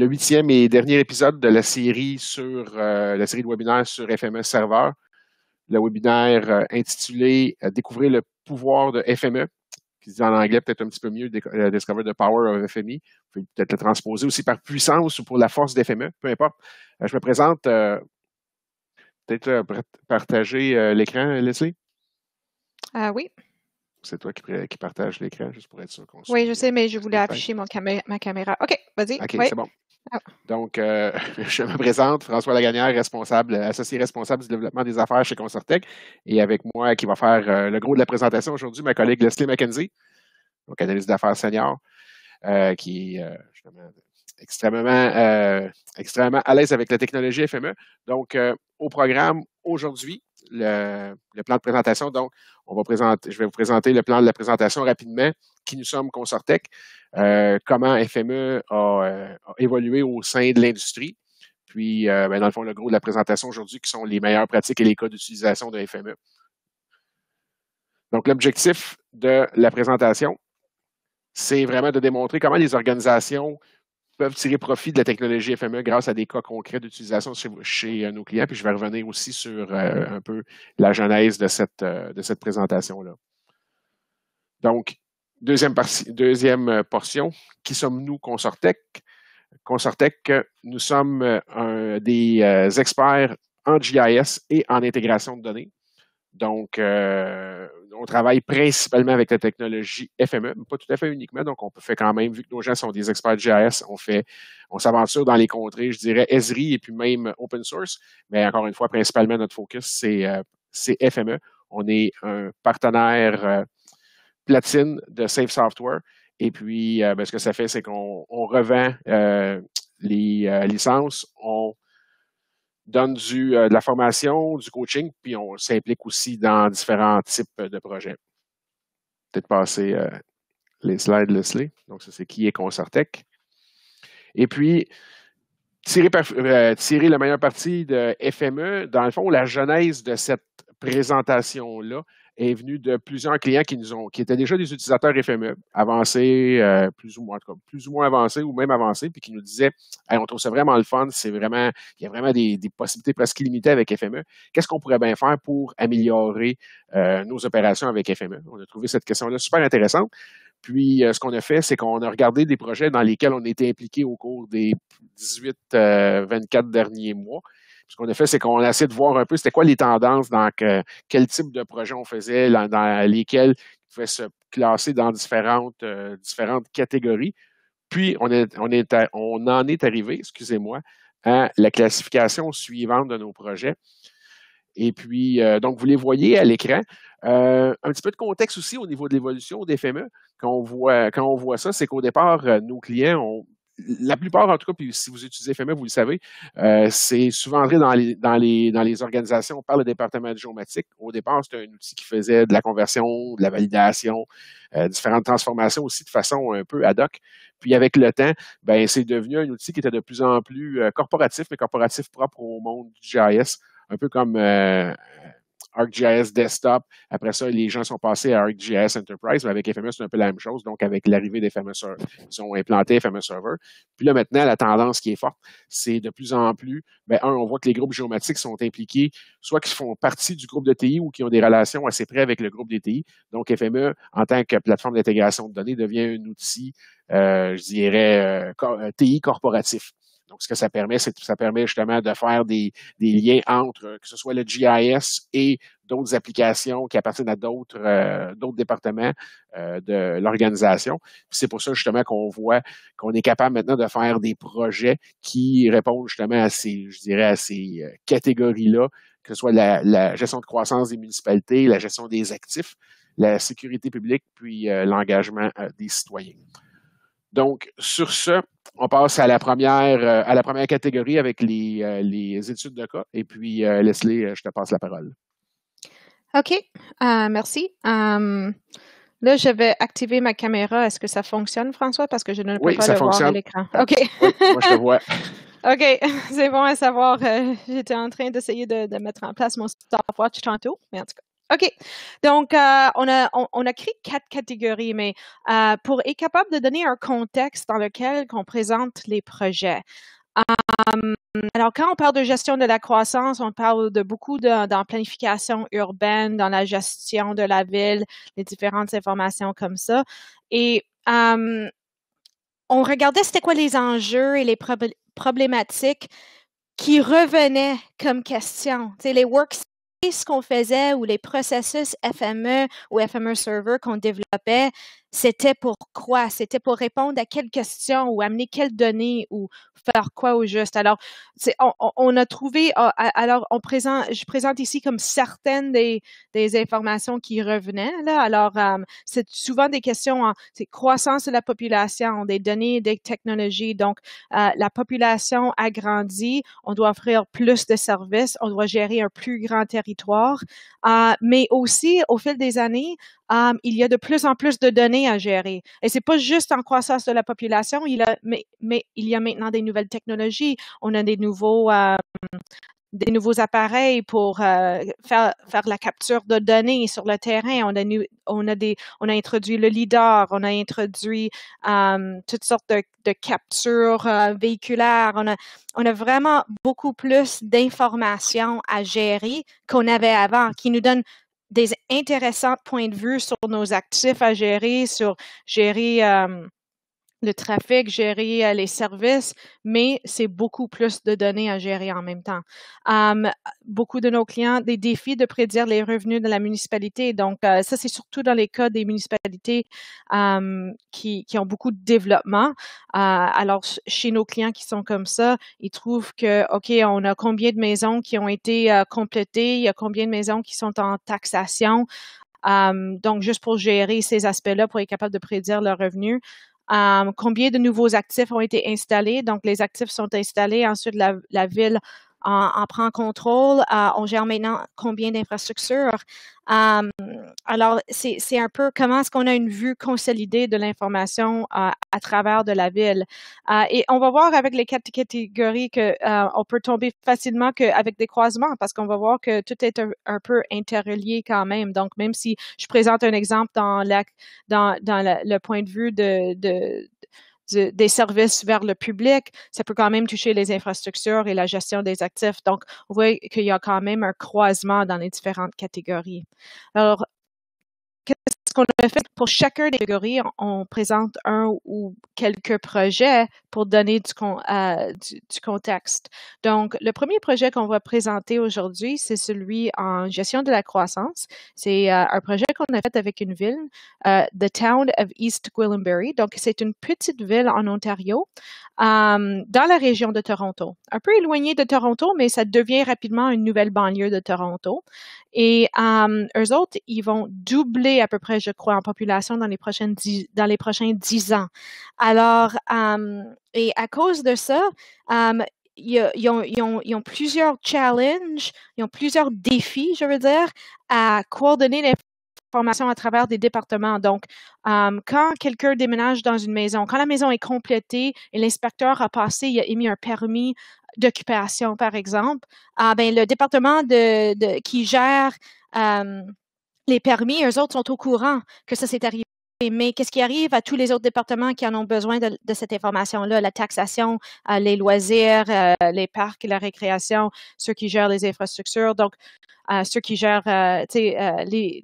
le huitième et dernier épisode de la série sur euh, la série de webinaires sur FME Serveur. Le webinaire euh, intitulé euh, Découvrir le pouvoir de FME. Qui en anglais peut-être un petit peu mieux, Discover the Power of FME. peut-être le transposer aussi par puissance ou pour la force d'FME, peu importe. je me présente. peut-être partager l'écran, Leslie? Ah oui. C'est toi qui, qui partage l'écran, juste pour être sûr Oui, je sais, mais je voulais afficher mon ma caméra. OK, vas-y. OK, c'est bon. Donc, euh, je me présente, François Lagagnère, responsable, associé responsable du développement des affaires chez Concertec. Et avec moi, qui va faire euh, le gros de la présentation aujourd'hui, ma collègue Leslie McKenzie, donc analyste d'affaires senior, euh, qui est extrêmement, extrêmement à l'aise avec la technologie FME. Donc, au programme aujourd'hui, le, plan de présentation. Donc, on va présenter, je vais vous présenter le plan de la présentation rapidement, qui nous sommes Consortec, euh, comment FME euh, a, évolué au sein de l'industrie, puis euh, ben, dans le fond, le gros de la présentation aujourd'hui, qui sont les meilleures pratiques et les cas d'utilisation de FME. Donc, l'objectif de la présentation, c'est vraiment de démontrer comment les organisations peuvent tirer profit de la technologie FME grâce à des cas concrets d'utilisation chez, euh, nos clients. Puis je vais revenir aussi sur euh, un peu la genèse de cette, euh, de cette présentation-là. Donc, deuxième, deuxième portion, qui sommes-nous Consortec? Consortec, nous sommes des experts en GIS et en intégration de données. Donc, euh, on travaille principalement avec la technologie FME, mais pas tout à fait uniquement. Donc, on peut faire quand même, vu que nos gens sont des experts de GIS, on fait, on s'aventure dans les contrées, je dirais Esri et puis même open source. Mais encore une fois, principalement, notre focus, c'est euh, FME. On est un partenaire euh, platine de Safe Software. Et puis, ben, ce que ça fait, c'est qu'on revend les licences, on donne du, euh, de la formation, du coaching, puis on s'implique aussi dans différents types de projets. Peut-être passer euh, les slides, Leslie. Donc, ça, c'est qui est Concertec. Et puis, tirer, la meilleure tirer de FME, dans le fond, la genèse de cette présentation-là, est venu de plusieurs clients qui nous ont, qui étaient déjà des utilisateurs FME, avancés, euh, plus ou moins, plus ou moins avancés ou même avancés, puis qui nous disaient on trouve ça vraiment le fun, c'est vraiment, il y a vraiment des, des possibilités presque illimitées avec FME. Qu'est-ce qu'on pourrait bien faire pour améliorer euh, nos opérations avec FME? On a trouvé cette question-là super intéressante. Puis, euh, ce qu'on a fait, c'est qu'on a regardé des projets dans lesquels on était impliqué au cours des 18-24 derniers mois ce qu'on a fait, c'est qu'on a essayé de voir un peu c'était quoi les tendances, dans quel type de projet on faisait, dans, lesquels il pouvait se classer dans différentes, euh, différentes catégories. Puis, on, en est arrivé, excusez-moi, à la classification suivante de nos projets. Et puis, euh, donc, vous les voyez à l'écran. Euh, un petit peu de contexte aussi au niveau de l'évolution des FME. quand on voit ça, c'est qu'au départ, nos clients ont la plupart, en tout cas, puis si vous utilisez FME, vous le savez, euh, c'est souvent entré dans les, dans, les, dans les organisations par le département de géomatique. Au départ, c'était un outil qui faisait de la conversion, de la validation, euh, différentes transformations aussi de façon un peu ad hoc. Puis avec le temps, ben c'est devenu un outil qui était de plus en plus euh, corporatif, mais corporatif propre au monde du GIS, un peu comme ArcGIS Desktop. Après ça, les gens sont passés à ArcGIS Enterprise, mais avec FME, c'est un peu la même chose. Donc, avec l'arrivée des fameux serveurs, ils ont implanté FME Server. Puis là, maintenant, la tendance qui est forte, c'est de plus en plus, bien, un, on voit que les groupes géomatiques sont impliqués, soit qu'ils font partie du groupe de TI ou qui ont des relations assez près avec le groupe des TI. Donc, FME, en tant que plateforme d'intégration de données, devient un outil, euh, je dirais, euh, euh, TI corporatif. Donc, ce que ça permet, c'est que ça permet justement de faire des, liens entre euh, que ce soit le GIS et d'autres applications qui appartiennent à d'autres euh, d'autres départements euh, de l'organisation. C'est pour ça justement qu'on voit qu'on est capable maintenant de faire des projets qui répondent justement à ces, je dirais, à ces catégories-là, que ce soit la, gestion de croissance des municipalités, la gestion des actifs, la sécurité publique, puis l'engagement des citoyens. Donc, sur ce, on passe à la première, euh, à la première catégorie avec les, euh, études de cas. Et puis, euh, Leslie, je te passe la parole. OK, merci. là, je vais activer ma caméra. Est-ce que ça fonctionne, François? Parce que je ne peux pas le voir à l'écran. OK. moi, je te vois. OK, c'est bon à savoir. J'étais en train d'essayer de, mettre en place mon stopwatch tantôt, mais en tout cas. OK. Donc, euh, on, a, on, a créé quatre catégories, mais euh, pour être capable de donner un contexte dans lequel on présente les projets. Hum, alors, quand on parle de gestion de la croissance, on parle de beaucoup de, planification urbaine, dans la gestion de la ville, les différentes informations comme ça. Et hum, on regardait c'était quoi les enjeux et les problématiques qui revenaient comme question. les works ce qu'on faisait ou les processus FME ou FME Server qu'on développait, c'était pour quoi? c'était pour répondre à quelle question ou amener quelles données ou faire quoi au juste. Alors, on, a trouvé, ah, alors je présente ici comme certaines des, informations qui revenaient. Là. Alors, euh, c'est souvent des questions en croissance de la population, des données, des technologies. Donc, euh, la population a grandi, on doit offrir plus de services, on doit gérer un plus grand territoire, euh, mais aussi au fil des années, il y a de plus en plus de données à gérer. Et c'est pas juste en croissance de la population, il mais, il y a maintenant des nouvelles technologies. On a des nouveaux, euh, appareils pour euh, faire, la capture de données sur le terrain. On a, introduit le LIDAR, on a introduit toutes sortes de, captures euh, véhiculaires. On a, on a vraiment beaucoup plus d'informations à gérer qu'on avait avant, qui nous donnent des intéressants points de vue sur nos actifs à gérer, sur gérer euh, le trafic, gérer euh, les services, mais c'est beaucoup plus de données à gérer en même temps. beaucoup de nos clients, des défis de prédire les revenus de la municipalité. Donc, euh, ça, c'est surtout dans les cas des municipalités qui, ont beaucoup de développement. Euh, alors, chez nos clients qui sont comme ça, ils trouvent que, OK, on a combien de maisons qui ont été complétées, il y a combien de maisons qui sont en taxation. donc, juste pour gérer ces aspects-là, pour être capable de prédire leurs revenus, euh, combien de nouveaux actifs ont été installés. Donc, les actifs sont installés. Ensuite, la, la ville on, prend contrôle, euh, on gère maintenant combien d'infrastructures. Euh, alors, c'est un peu comment est-ce qu'on a une vue consolidée de l'information euh, à travers de la ville. et on va voir avec les quatre catégories que on peut tomber facilement avec des croisements, parce qu'on va voir que tout est un, peu interrelié quand même. Donc, même si je présente un exemple dans, dans, le point de vue de, de des services vers le public, ça peut quand même toucher les infrastructures et la gestion des actifs. Donc, on voit qu'il y a quand même un croisement dans les différentes catégories. Alors, qu'est-ce qu'on a fait pour chacune des catégories? On présente un ou quelques projets pour donner euh, du, contexte. Donc, le premier projet qu'on va présenter aujourd'hui, c'est celui en gestion de la croissance. C'est euh, un projet on a fait avec une ville, euh, The Town of East Gwillimbury. Donc, c'est une petite ville en Ontario, euh, dans la région de Toronto. Un peu éloignée de Toronto, mais ça devient rapidement une nouvelle banlieue de Toronto. Et um, eux autres, ils vont doubler à peu près, je crois, en population dans les, prochaines dans les prochains dix ans. Alors, et à cause de ça, ils, ont, plusieurs challenges, ils ont plusieurs défis, je veux dire, à coordonner les formation à travers des départements. Donc, euh, quand quelqu'un déménage dans une maison, quand la maison est complétée et l'inspecteur a passé, il a émis un permis d'occupation, par exemple, euh, ben, le département qui gère euh, les permis, eux autres sont au courant que ça s'est arrivé mais qu'est-ce qui arrive à tous les autres départements qui en ont besoin de, cette information-là? La taxation, euh, les loisirs, euh, les parcs, la récréation, ceux qui gèrent les infrastructures, donc euh, ceux qui gèrent les,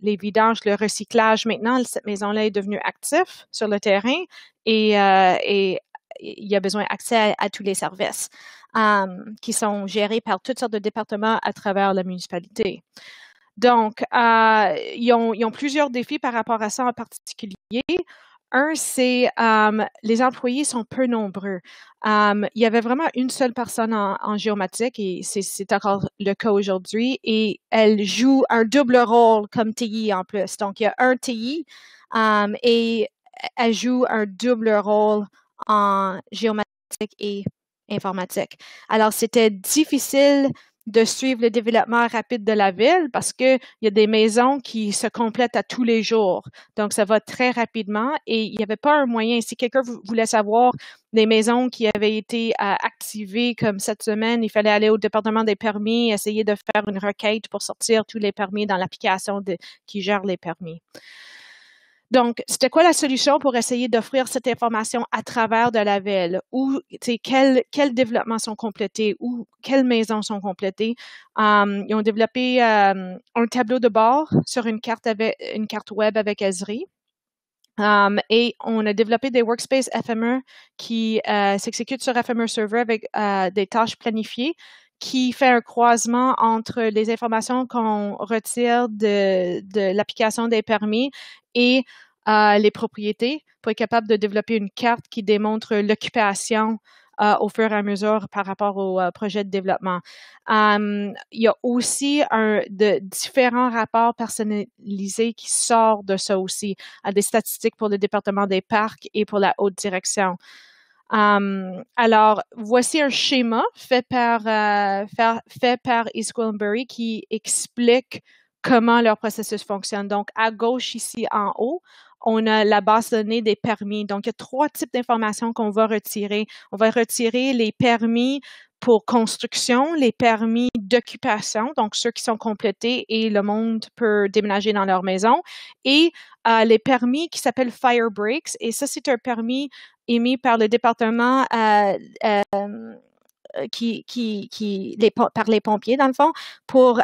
vidanges, le recyclage. Maintenant, cette maison-là est devenue active sur le terrain et, il y a besoin d'accès à, tous les services qui sont gérés par toutes sortes de départements à travers la municipalité. Donc, euh, ils, ont, plusieurs défis par rapport à ça en particulier. Un, c'est les employés sont peu nombreux. il y avait vraiment une seule personne en, géomatique et c'est encore le cas aujourd'hui. Et elle joue un double rôle comme TI en plus. Donc, il y a un TI et elle joue un double rôle en géomatique et informatique. Alors, c'était difficile de suivre le développement rapide de la ville parce qu'il y a des maisons qui se complètent à tous les jours. Donc, ça va très rapidement et il n'y avait pas un moyen. Si quelqu'un voulait savoir des maisons qui avaient été euh, activées comme cette semaine, il fallait aller au département des permis, essayer de faire une requête pour sortir tous les permis dans l'application qui gère les permis. Donc, c'était quoi la solution pour essayer d'offrir cette information à travers de la ville? Ou, quels développements sont complétés? Ou quelles maisons sont complétées? Hum, ils ont développé hum, un tableau de bord sur une carte, avec, une carte web avec Esri. Hum, et on a développé des workspaces FME qui euh, s'exécutent sur FME Server avec euh, des tâches planifiées qui fait un croisement entre les informations qu'on retire de, l'application des permis et euh, les propriétés pour être capable de développer une carte qui démontre l'occupation euh, au fur et à mesure par rapport au euh, projet de développement. il y a aussi de différents rapports personnalisés qui sortent de ça aussi, à des statistiques pour le département des parcs et pour la haute direction. Hum, alors, voici un schéma fait par, euh, fait par qui explique comment leur processus fonctionne. Donc, à gauche, ici en haut, on a la base de données des permis. Donc, il y a trois types d'informations qu'on va retirer. On va retirer les permis pour construction, les permis d'occupation, donc ceux qui sont complétés et le monde peut déménager dans leur maison, et euh, les permis qui s'appellent Fire Breaks. Et ça, c'est un permis émis par le département euh, euh, qui, par les pompiers, dans le fond, pour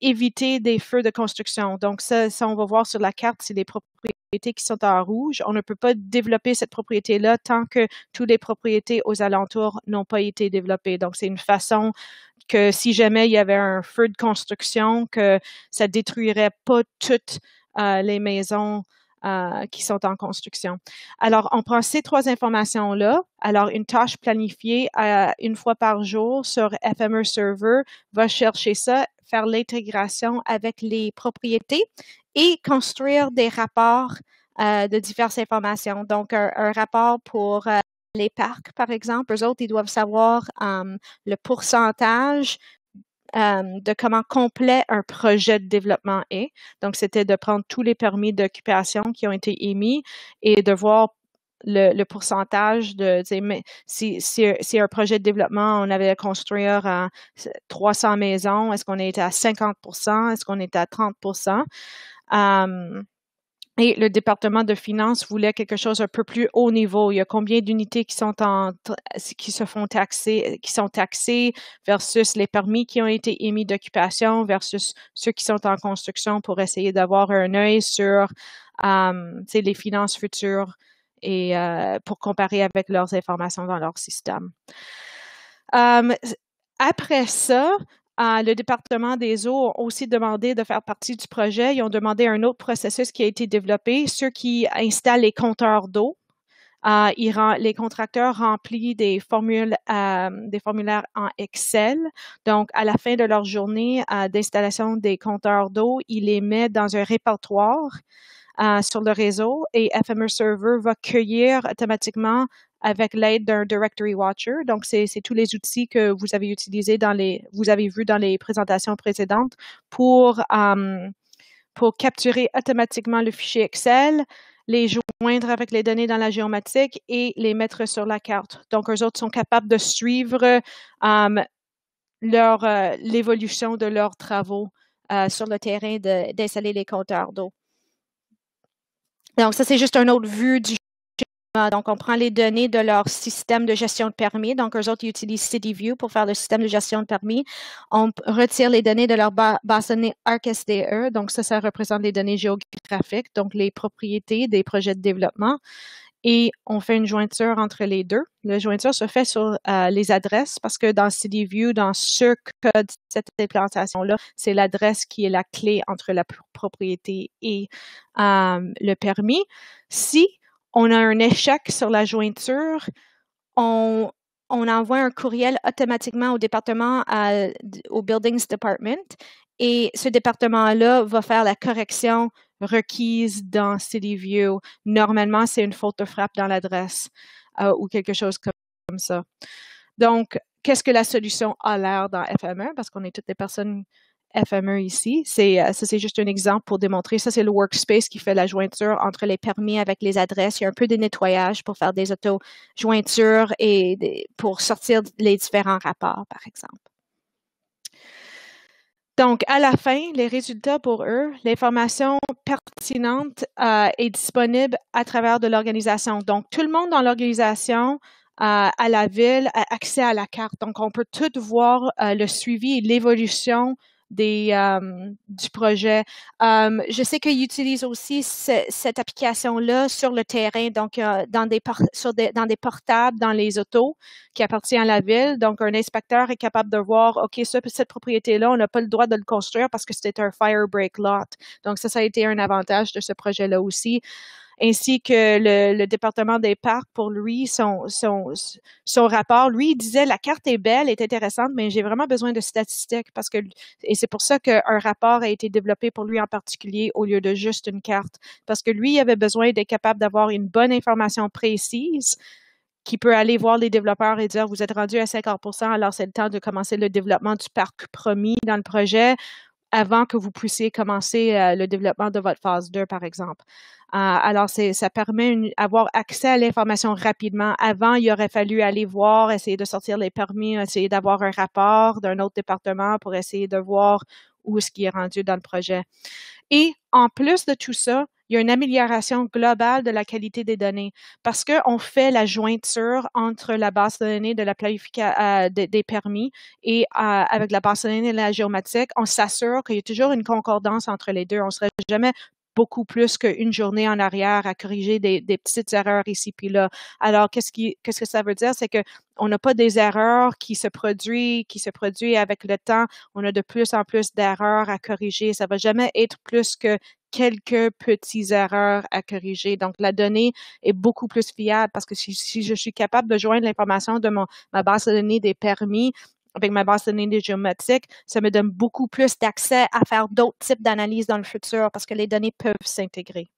éviter des feux de construction. Donc, ça, ça on va voir sur la carte, c'est des propriétés qui sont en rouge, on ne peut pas développer cette propriété-là tant que toutes les propriétés aux alentours n'ont pas été développées. Donc, c'est une façon que si jamais il y avait un feu de construction, que ça détruirait pas toutes euh, les maisons euh, qui sont en construction. Alors, on prend ces trois informations-là. Alors, une tâche planifiée euh, une fois par jour sur FMR e Server va chercher ça, faire l'intégration avec les propriétés et construire des rapports euh, de diverses informations. Donc, un, rapport pour euh, les parcs, par exemple, eux autres, ils doivent savoir le pourcentage de comment complet un projet de développement est. Donc, c'était de prendre tous les permis d'occupation qui ont été émis et de voir le, pourcentage de, si, si, un projet de développement, on avait à construire euh, 300 maisons, est-ce qu'on est à 50 est-ce qu'on est à 30 euh, et le département de finances voulait quelque chose un peu plus haut niveau. Il y a combien d'unités qui sont en, qui se font taxer, qui sont taxées versus les permis qui ont été émis d'occupation versus ceux qui sont en construction pour essayer d'avoir un œil sur euh, les finances futures et euh, pour comparer avec leurs informations dans leur système. après ça, le département des eaux a aussi demandé de faire partie du projet. Ils ont demandé un autre processus qui a été développé, ceux qui installent les compteurs d'eau. Euh, les contracteurs remplissent euh, des formulaires en Excel. Donc, à la fin de leur journée euh, d'installation des compteurs d'eau, ils les mettent dans un répertoire sur le réseau et FMR e Server va cueillir automatiquement avec l'aide d'un Directory Watcher. Donc, c'est tous les outils que vous avez utilisés dans les, vous avez vu dans les présentations précédentes pour, euh, pour capturer automatiquement le fichier Excel, les joindre avec les données dans la géomatique et les mettre sur la carte. Donc, eux autres sont capables de suivre euh, leur euh, l'évolution de leurs travaux sur le terrain d'installer les compteurs d'eau. Donc, ça, c'est juste un autre vue du euh, donc, on prend les données de leur système de gestion de permis. Donc, eux autres, ils utilisent CityView pour faire le système de gestion de permis. On retire les données de leur base de données ArcSDE. Donc, ça, ça représente les données géographiques, donc les propriétés des projets de développement. Et on fait une jointure entre les deux. La jointure se fait sur euh, les adresses parce que dans CityView, dans ce code, cette implantation-là, c'est l'adresse qui est la clé entre la propriété et euh, le permis. Si on a un échec sur la jointure, on, envoie un courriel automatiquement au département, au Buildings Department, et ce département-là va faire la correction requise dans CityView. Normalement, c'est une faute de frappe dans l'adresse euh, ou quelque chose comme ça. Donc, qu'est-ce que la solution a l'air dans FME? Parce qu'on est toutes des personnes FME ici. C'est euh, ça, c'est juste un exemple pour démontrer. Ça, c'est le workspace qui fait la jointure entre les permis avec les adresses. Il y a un peu de nettoyage pour faire des auto-jointures et pour sortir les différents rapports, par exemple. Donc, à la fin, les résultats pour eux, l'information pertinente euh, est disponible à travers de l'organisation. Donc, tout le monde dans l'organisation euh, à la ville a accès à la carte. Donc, on peut tout voir le suivi et l'évolution euh, du projet. Euh, je sais qu'ils utilisent aussi cette application-là sur le terrain, donc euh, dans, des portables, dans les autos qui appartiennent à la ville. Donc, un inspecteur est capable de voir, OK, cette propriété-là, on n'a pas le droit de le construire parce que c'était un firebreak lot. Donc, ça, ça a été un avantage de ce projet-là aussi ainsi que le, département des parcs pour lui, son, rapport. Lui, il disait la carte est belle, est intéressante, mais j'ai vraiment besoin de statistiques parce que, et c'est pour ça qu'un rapport a été développé pour lui en particulier au lieu de juste une carte parce que lui, il avait besoin d'être capable d'avoir une bonne information précise qui peut aller voir les développeurs et dire, vous êtes rendu à 50 alors c'est le temps de commencer le développement du parc promis dans le projet avant que vous puissiez commencer euh, le développement de votre phase 2, par exemple. Euh, alors, ça permet d'avoir accès à l'information rapidement. Avant, il aurait fallu aller voir, essayer de sortir les permis, essayer d'avoir un rapport d'un autre département pour essayer de voir où est ce qui est rendu dans le projet. Et en plus de tout ça, il y a une amélioration globale de la qualité des données parce qu'on fait la jointure entre la base de données de la planification euh, des, permis et euh, avec la base de données de la géomatique, on s'assure qu'il y a toujours une concordance entre les deux. On ne serait jamais beaucoup plus qu'une journée en arrière à corriger des, petites erreurs ici puis là. Alors, qu'est-ce qui, qu'est-ce que ça veut dire? C'est que on n'a pas des erreurs qui se produisent, qui se produisent avec le temps. On a de plus en plus d'erreurs à corriger. Ça va jamais être plus que quelques petites erreurs à corriger. Donc, la donnée est beaucoup plus fiable parce que si, si je suis capable de joindre l'information de mon, ma base de données des permis avec ma base de données géomatiques, ça me donne beaucoup plus d'accès à faire d'autres types d'analyses dans le futur parce que les données peuvent s'intégrer.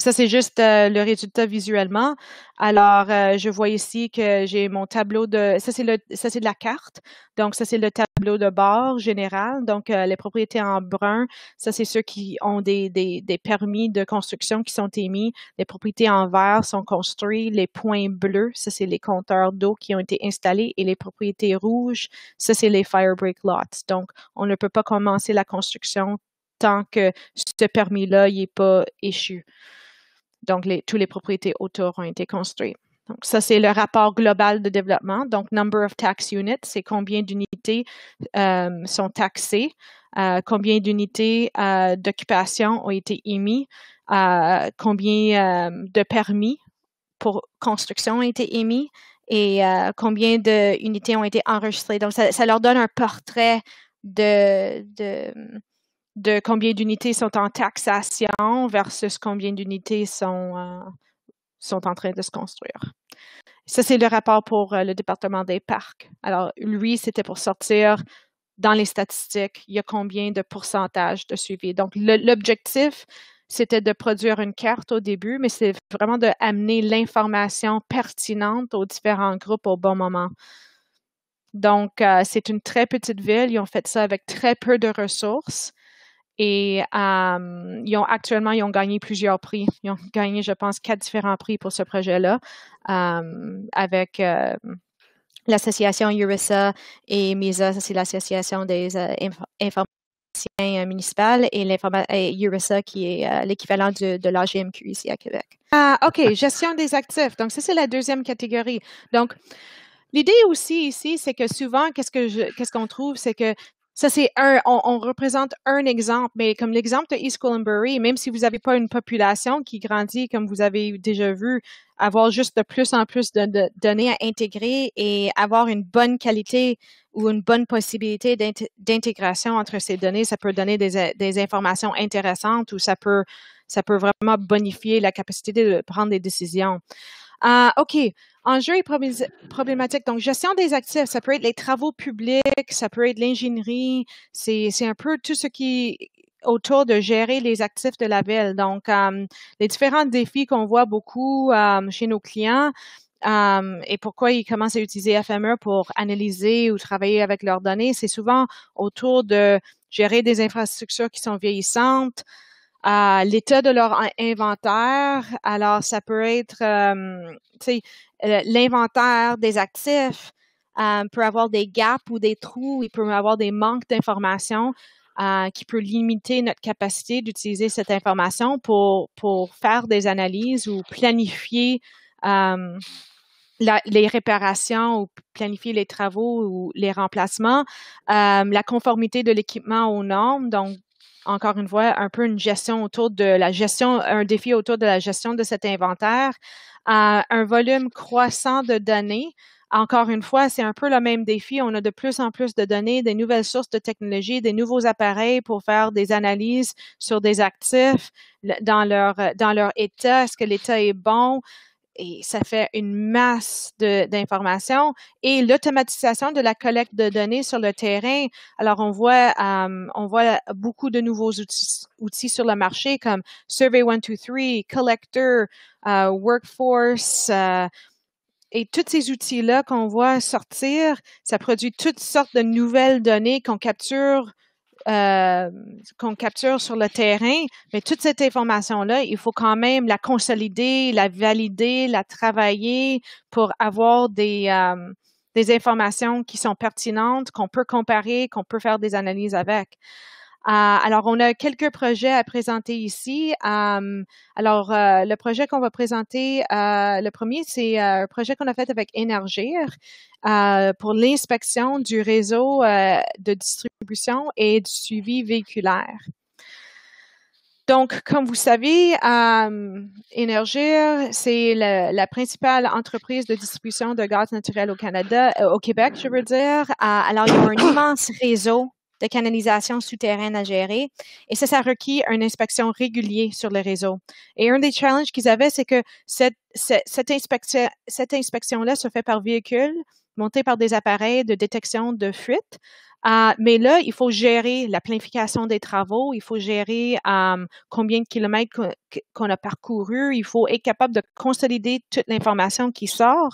Ça, c'est juste euh, le résultat visuellement. Alors, euh, je vois ici que j'ai mon tableau de... Ça, c'est le, ça, c'est de la carte. Donc, ça, c'est le tableau de bord général. Donc, euh, les propriétés en brun, ça, c'est ceux qui ont des, des, permis de construction qui sont émis. Les propriétés en vert sont construites. Les points bleus, ça, c'est les compteurs d'eau qui ont été installés. Et les propriétés rouges, ça, c'est les firebreak lots. Donc, on ne peut pas commencer la construction tant que ce permis-là n'est pas échu. Donc, les, les propriétés autour ont été construites. Donc, ça, c'est le rapport global de développement. Donc, number of tax units, c'est combien d'unités euh, sont taxées, euh, combien d'unités euh, d'occupation ont été émises, combien de permis pour construction ont été émis et combien d'unités ont été enregistrées. Donc, ça, leur donne un portrait de de combien d'unités sont en taxation versus combien d'unités euh, sont, en train de se construire. Ça, c'est le rapport pour euh, le département des parcs. Alors, lui, c'était pour sortir dans les statistiques, il y a combien de pourcentage de suivi. Donc, l'objectif, c'était de produire une carte au début, mais c'est vraiment d'amener l'information pertinente aux différents groupes au bon moment. Donc, euh, c'est une très petite ville. Ils ont fait ça avec très peu de ressources. Et euh, ils ont actuellement, ils ont gagné plusieurs prix. Ils ont gagné, je pense, quatre différents prix pour ce projet-là euh, avec euh, l'association URISA et MISA, c'est l'association des informaticiens et, et, qui est l'équivalent de, de l'AGMQ ici à Québec. Ah, OK, gestion des actifs. Donc, ça, c'est la deuxième catégorie. Donc, L'idée aussi ici, c'est que souvent, qu'est-ce qu'on ce qu'on trouve, c'est que ça, c'est un, on, représente un exemple, mais comme l'exemple de East Columbury, même si vous n'avez pas une population qui grandit, comme vous avez déjà vu, avoir juste de plus en plus de, données à intégrer et avoir une bonne qualité ou une bonne possibilité d'intégration entre ces données, ça peut donner des, des informations intéressantes ou ça peut, ça peut vraiment bonifier la capacité de prendre des décisions. Ah, OK. Enjeu et problématique Donc, gestion des actifs, ça peut être les travaux publics, ça peut être l'ingénierie, c'est un peu tout ce qui est autour de gérer les actifs de la ville. Donc, euh, les différents défis qu'on voit beaucoup euh, chez nos clients. Euh, et pourquoi ils commencent à utiliser FME pour analyser ou travailler avec leurs données, c'est souvent autour de gérer des infrastructures qui sont vieillissantes, l'état de leur inventaire. Alors, ça peut être, euh, l'inventaire des actifs euh, peut avoir des gaps ou des trous, il peut avoir des manques d'informations euh, qui peut limiter notre capacité d'utiliser cette information pour, faire des analyses ou planifier les réparations ou planifier les travaux ou les remplacements, la conformité de l'équipement aux normes, donc encore une fois, un peu une gestion autour de la gestion, un défi autour de la gestion de cet inventaire, à un volume croissant de données. Encore une fois, c'est un peu le même défi. On a de plus en plus de données, des nouvelles sources de technologie, des nouveaux appareils pour faire des analyses sur des actifs dans leur dans leur état. Est-ce que l'état est bon? et ça fait une masse d'informations et l'automatisation de la collecte de données sur le terrain. Alors on voit euh, on voit beaucoup de nouveaux outils, sur le marché comme Survey 123, Collector, euh, Workforce euh, et tous ces outils là qu'on voit sortir, ça produit toutes sortes de nouvelles données qu'on capture euh, qu'on capture sur le terrain, mais toute cette information-là, il faut quand même la consolider, la valider, la travailler pour avoir des, euh, des informations qui sont pertinentes, qu'on peut comparer, qu'on peut faire des analyses avec. Euh, alors, on a quelques projets à présenter ici. Euh, alors, euh, le projet qu'on va présenter, le premier, c'est un projet qu'on a fait avec Énergir pour l'inspection du réseau de distribution et du suivi véhiculaire. Donc, comme vous savez, c'est la principale entreprise de distribution de gaz naturel au Canada, au Québec, je veux dire. Alors, il y a un immense réseau de canalisation souterraine à gérer. Et ça, ça requiert une inspection régulière sur le réseau. Et un des challenges qu'ils avaient, c'est que cette, inspection-là se fait par véhicule, monté par des appareils de détection de fuite. Ah, mais là, il faut gérer la planification des travaux, il faut gérer euh, combien de kilomètres qu'on a parcouru, il faut être capable de consolider toute l'information qui sort.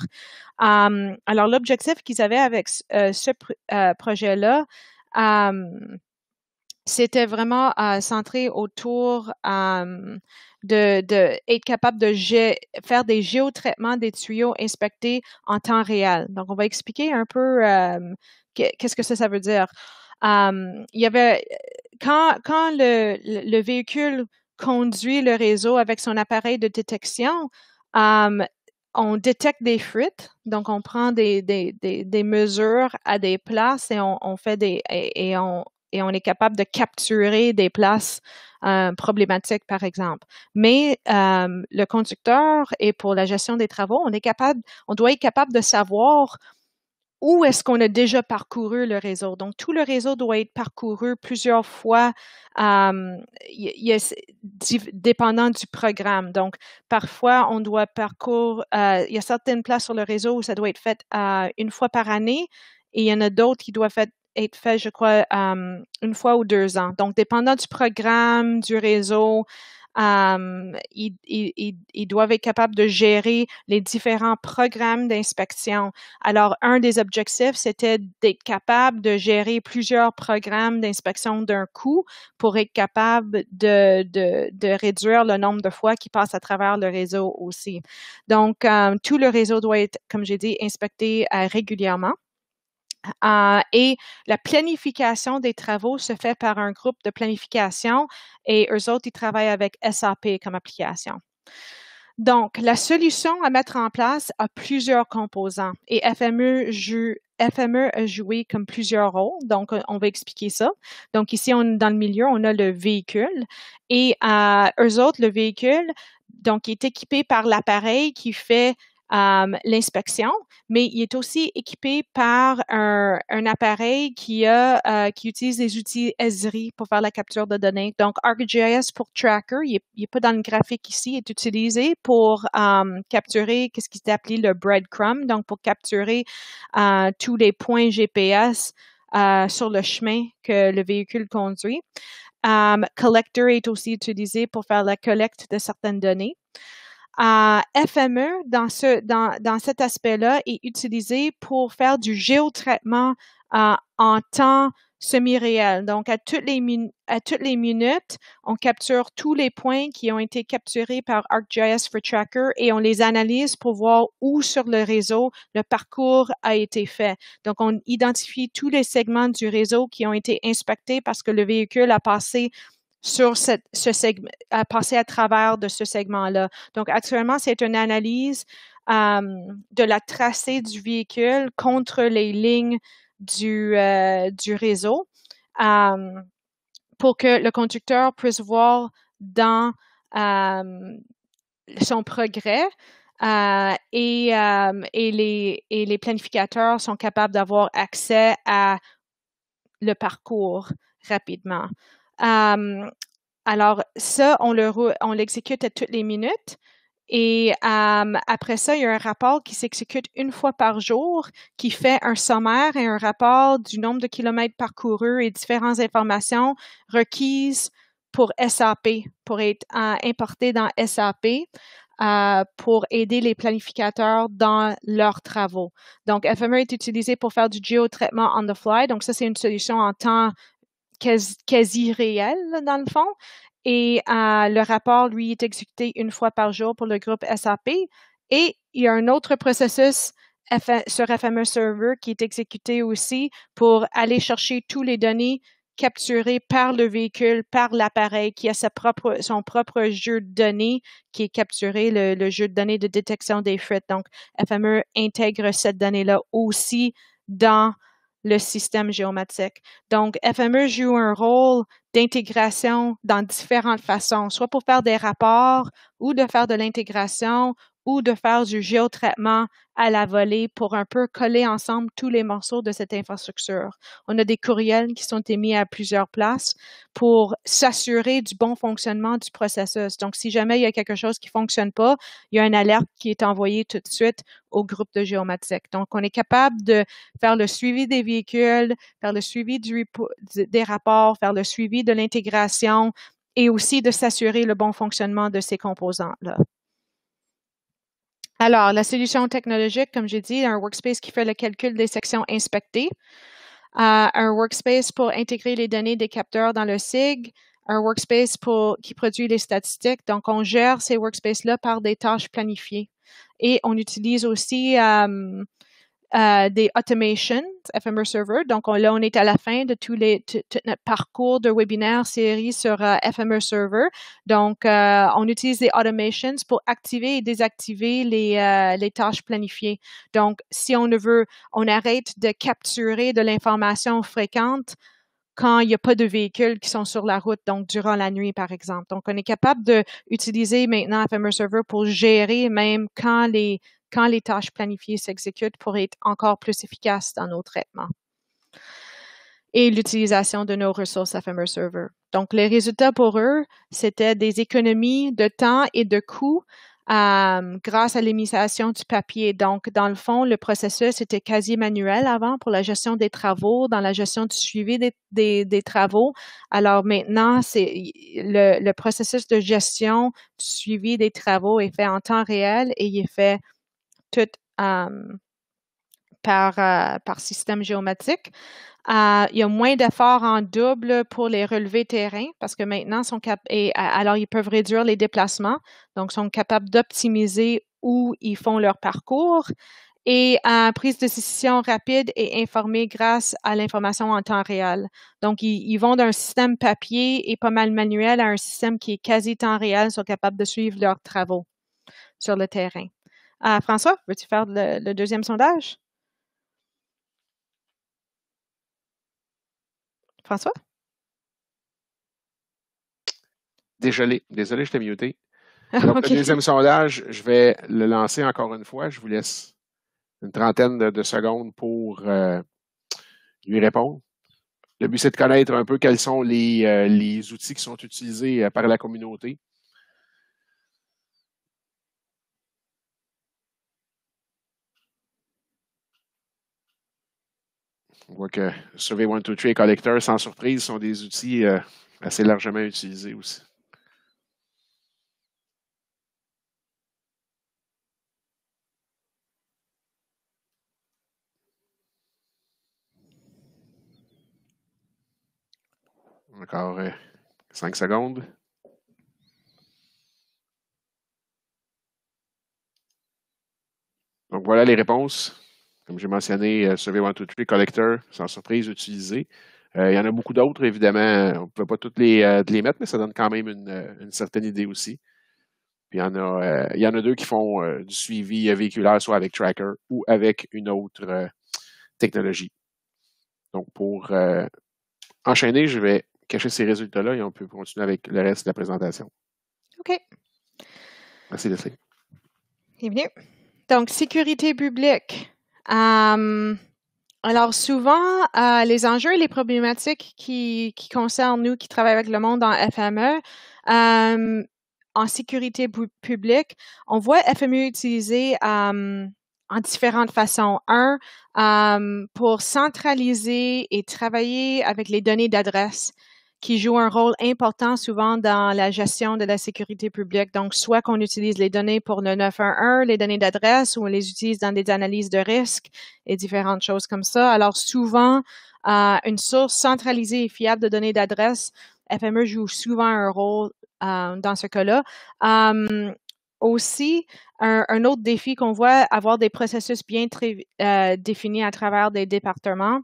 Euh, alors, l'objectif qu'ils avaient avec ce euh, projet-là, c'était vraiment euh, centré autour d'être de, capable de faire des géotraitements des tuyaux inspectés en temps réel. Donc, on va expliquer un peu qu'est-ce que ça, veut dire. il y avait quand, quand le, le, véhicule conduit le réseau avec son appareil de détection, on détecte des fuites, donc on prend des, mesures à des places et on, fait des et, on et on est capable de capturer des places euh, problématiques, par exemple. Mais euh, le conducteur et pour la gestion des travaux, on est capable, on doit être capable de savoir où est-ce qu'on a déjà parcouru le réseau. Donc, tout le réseau doit être parcouru plusieurs fois, euh, dépendant du programme. Donc, parfois, on doit parcourir, euh, il y a certaines places sur le réseau où ça doit être fait euh, une fois par année et il y en a d'autres qui doivent être, être je crois, une fois ou deux ans. Donc, dépendant du programme, du réseau, euh, ils, doivent être capables de gérer les différents programmes d'inspection. Alors, un des objectifs, c'était d'être capable de gérer plusieurs programmes d'inspection d'un coup pour être capable de, de, de, réduire le nombre de fois qui passent à travers le réseau aussi. Donc, euh, tout le réseau doit être, comme j'ai dit, inspecté euh, régulièrement. Ah, et la planification des travaux se fait par un groupe de planification et eux autres, ils travaillent avec SAP comme application. Donc, la solution à mettre en place a plusieurs composants et FME e a joué comme plusieurs rôles, donc on va expliquer ça. Donc ici, on, dans le milieu, on a le véhicule et euh, eux autres, le véhicule, donc est équipé par l'appareil qui fait euh, l'inspection, mais il est aussi équipé par un, appareil euh, qui, utilise des outils Esri pour faire la capture de données. Donc, ArcGIS pour Tracker, il n'est pas dans le graphique ici, est utilisé pour euh, capturer qu'est-ce qui appelé le breadcrumb, donc pour capturer tous les points GPS sur le chemin que le véhicule conduit. Collector est aussi utilisé pour faire la collecte de certaines données à FME, dans, ce, dans, dans cet aspect-là, est utilisé pour faire du géotraitement euh, en temps semi-réel. Donc, à toutes, les à toutes les minutes, on capture tous les points qui ont été capturés par ArcGIS for Tracker et on les analyse pour voir où sur le réseau le parcours a été fait. Donc, on identifie tous les segments du réseau qui ont été inspectés parce que le véhicule a passé sur ce segment, à passer à travers de ce segment-là. Donc, actuellement, c'est une analyse euh, de la tracée du véhicule contre les lignes du, euh, réseau euh, pour que le conducteur puisse voir dans son progrès et les planificateurs sont capables d'avoir accès à le parcours rapidement. Euh, alors, ça, on on l'exécute à toutes les minutes. Et euh, après ça, il y a un rapport qui s'exécute une fois par jour, qui fait un sommaire et un rapport du nombre de kilomètres parcourus et différentes informations requises pour SAP, pour être importé euh, importées dans SAP. pour aider les planificateurs dans leurs travaux. Donc, FMR e est utilisé pour faire du géotraitement on the fly. Donc, ça, c'est une solution en temps quasi, réel, dans le fond. Et euh, le rapport, lui, est exécuté une fois par jour pour le groupe SAP. Et il y a un autre processus sur FME Server qui est exécuté aussi pour aller chercher toutes les données capturées par le véhicule, par l'appareil qui a son propre jeu de données qui est capturé, le, jeu de données de détection des fuites. Donc, FME intègre cette donnée-là aussi dans le système géomatique. Donc, FME joue un rôle d'intégration dans différentes façons, soit pour faire des rapports ou de faire de l'intégration ou de faire du géotraitement à la volée pour un peu coller ensemble tous les morceaux de cette infrastructure. On a des courriels qui sont émis à plusieurs places pour s'assurer du bon fonctionnement du processus. Donc, si jamais il y a quelque chose qui fonctionne pas, il y a une alerte qui est envoyée tout de suite au groupe de géomatique. Donc, on est capable de faire le suivi des véhicules, faire le suivi des rapports, faire le suivi de l'intégration et aussi de s'assurer le bon fonctionnement de ces composants là alors, la solution technologique, comme j'ai dit, un workspace qui fait le calcul des sections inspectées, euh, un workspace pour intégrer les données des capteurs dans le SIG, un workspace pour, qui produit les statistiques. Donc, on gère ces workspaces-là par des tâches planifiées. Et on utilise aussi euh, euh, des automations, FMR Server. Donc là, on est à la fin de tous les, parcours de webinaire série sur euh, FMR Server. Donc, euh, on utilise des automations pour activer et désactiver les, les tâches planifiées. Donc, si on ne veut, on arrête de capturer de l'information fréquente quand il n'y a pas de véhicules qui sont sur la route, donc durant la nuit, par exemple. Donc, on est capable d'utiliser maintenant FMR Server pour gérer même quand les quand les tâches planifiées s'exécutent pour être encore plus efficaces dans nos traitements. Et l'utilisation de nos ressources FMR Server. Donc, les résultats pour eux, c'était des économies de temps et de coûts euh, grâce à l'émission du papier. Donc, dans le fond, le processus était quasi manuel avant pour la gestion des travaux, dans la gestion du suivi des, travaux. Alors maintenant, c'est le processus de gestion du suivi des travaux est fait en temps réel et il est fait euh, par, euh, par, système géomatique. Euh, il y a moins d'efforts en double pour les relevés terrain parce que maintenant, sont cap et, alors ils peuvent réduire les déplacements, donc sont capables d'optimiser où ils font leur parcours et prise de décision rapide et informée grâce à l'information en temps réel. Donc, ils, ils vont d'un système papier et pas mal manuel à un système qui est quasi temps réel, sont capables de suivre leurs travaux sur le terrain. Ah, François, veux-tu faire le, deuxième sondage? François? Désolé, désolé, je t'ai muté. le deuxième sondage, je vais le lancer encore une fois. Je vous laisse une trentaine de, secondes pour euh, lui répondre. Le but, c'est de connaître un peu quels sont les, euh, les outils qui sont utilisés euh, par la communauté. On voit que Survey One et Collector, sans surprise, sont des outils euh, assez largement utilisés aussi. Encore euh, cinq secondes. Donc voilà les réponses. Comme j'ai mentionné, Survey 123 Collector, sans surprise, utilisé. Euh, il y en a beaucoup d'autres, évidemment. On ne peut pas toutes euh, les, mettre, mais ça donne quand même euh, une, certaine idée aussi. Puis il y en a, il y en a deux qui font du suivi véhiculaire, soit avec Tracker ou avec une autre technologie. Donc, pour enchaîner, je vais cacher ces résultats-là et on peut continuer avec le reste de la présentation. OK. Merci, Leslie. Eh Bienvenue. Donc, sécurité publique. Euh, alors souvent, euh, les enjeux et les problématiques qui, concernent nous qui travaillons avec le monde en FME, euh, en sécurité publique, on voit FME utilisé en différentes façons. Un, pour centraliser et travailler avec les données d'adresse qui jouent un rôle important souvent dans la gestion de la sécurité publique. Donc, soit qu'on utilise les données pour le 911, les données d'adresse, ou on les utilise dans des analyses de risque et différentes choses comme ça. Alors, souvent, euh, une source centralisée et fiable de données d'adresse, FME joue souvent un rôle euh, dans ce cas-là. Euh, aussi, un, autre défi qu'on voit, avoir des processus bien très, définis à travers des départements.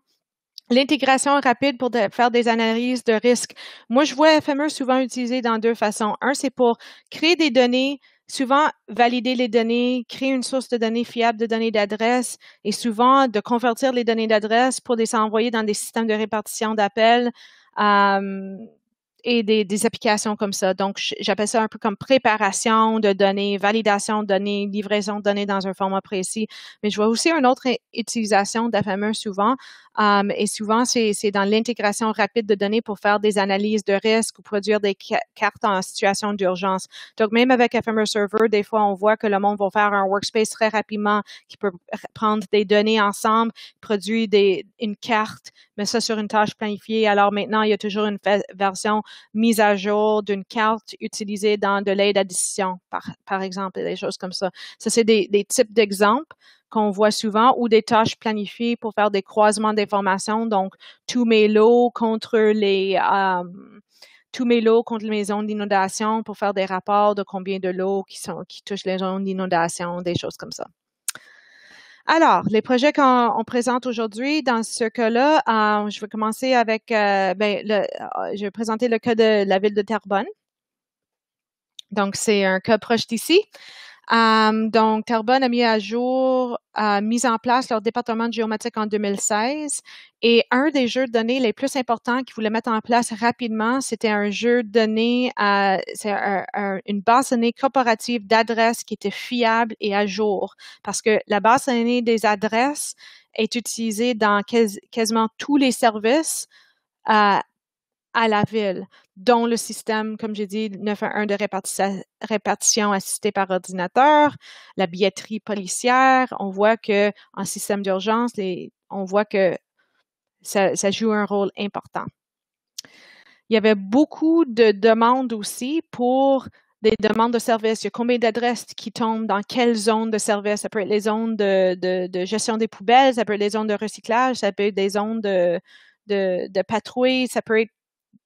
L'intégration rapide pour faire des analyses de risques. Moi, je vois FME souvent utilisé dans deux façons. Un, c'est pour créer des données, souvent valider les données, créer une source de données fiable de données d'adresse et souvent de convertir les données d'adresse pour les envoyer dans des systèmes de répartition d'appels. Euh, et des, applications comme ça. Donc, j'appelle ça un peu comme préparation de données, validation de données, livraison de données dans un format précis. Mais je vois aussi une autre utilisation d'FME souvent, hum, et souvent c'est dans l'intégration rapide de données pour faire des analyses de risque ou produire des cartes en situation d'urgence. Donc, même avec FME Server, des fois, on voit que le monde va faire un workspace très rapidement qui peut prendre des données ensemble, produire des, une carte, mais ça sur une tâche planifiée. Alors maintenant, il y a toujours une version mise à jour d'une carte utilisée dans de l'aide à décision, par, exemple, des choses comme ça. Ça, c'est des, types d'exemples qu'on voit souvent ou des tâches planifiées pour faire des croisements d'informations, donc tous mes lots contre les... Euh, contre les zones d'inondation pour faire des rapports de combien de lots qui qui touchent les zones d'inondation, des choses comme ça. Alors, les projets qu'on présente aujourd'hui, dans ce cas-là, euh, je vais commencer avec, euh, ben, le, euh, je vais présenter le cas de la ville de Terrebonne. Donc, c'est un cas proche d'ici. Euh, donc, Carbone a mis à jour, mis en place leur département de géomatique en 2016. Et un des jeux de données les plus importants qu'ils voulaient mettre en place rapidement, c'était un jeu de données, c'est une base de données corporative d'adresses qui était fiable et à jour. Parce que la base de données des adresses est utilisée dans quasiment tous les services. Euh, à la ville dont le système, comme j'ai dit, 9-1-1 de répartition, assistée par ordinateur, la billetterie policière. On voit que système d'urgence, on voit que ça, joue un rôle important. Il y avait beaucoup de demandes aussi pour des demandes de services. Il y a combien d'adresses qui tombent dans quelles zones de service? Ça peut être les zones de, gestion des poubelles, ça peut être les zones de recyclage, ça peut être des zones de patrouille, ça peut être